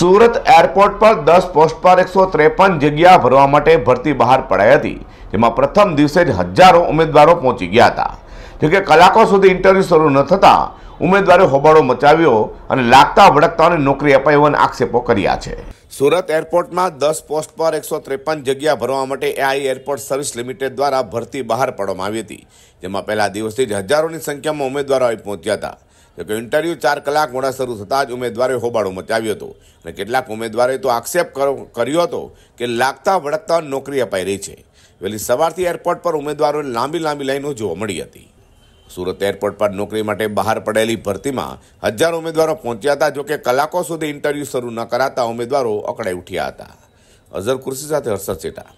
Surat airport પર દસ post પર એકસો ત્રેપન જગ્યા ભરવા માટે ભરતી બહાર પડાઈ હતી જેમાં પ્રથમ દિવસે જ હજારો ઉમેદવારો પહોંચી ગયા હતા જોકે કલાકો સુધી ઇન્ટરવ્યૂ શરૂ ન થતાં ઉમેદવારો હોબાળો મચાવ્યો અને લાગતા ભડકતાને નોકરી અપાઈ હોવાના આક્ષેપો કર્યા છે સુરત એરપોર્ટમાં દસ પોસ્ટ પર એકસો ત્રેપન જગ્યા ભરવા માટે એઆઈ એરપોર્ટ સર્વિસ લિમિટેડ દ્વારા ભરતી બહાર પાડવામાં આવી હતી જેમાં પહેલા દિવસથી જ હજારોની સંખ્યામાં ઉમેદવારો આવી પહોંચ્યા હતા જોકે કે ઇન્ટરવ્યૂ ચાર કલાક મોડા શરૂ થતાં જ ઉમેદવારે હોબાળો મચાવ્યો હતો અને કેટલાક ઉમેદવારે તો આક્ષેપ કર્યો હતો કે લાગતા વળગતા નોકરી અપાઈ રહી છે વહેલી સવારથી એરપોર્ટ પર ઉમેદવારોની લાંબી લાંબી લાઈનો જોવા મળી હતી સુરત એરપોર્ટ પર નોકરી માટે બહાર પડેલી ભરતીમાં હજારો ઉમેદવારો પહોંચ્યા હતા જોકે કલાકો સુધી ઇન્ટરવ્યૂ શરૂ ન કરાતા ઉમેદવારો અકળાઈ ઉઠ્યા હતા અઝર કુર્સી સાથે હર્ષદ સેટા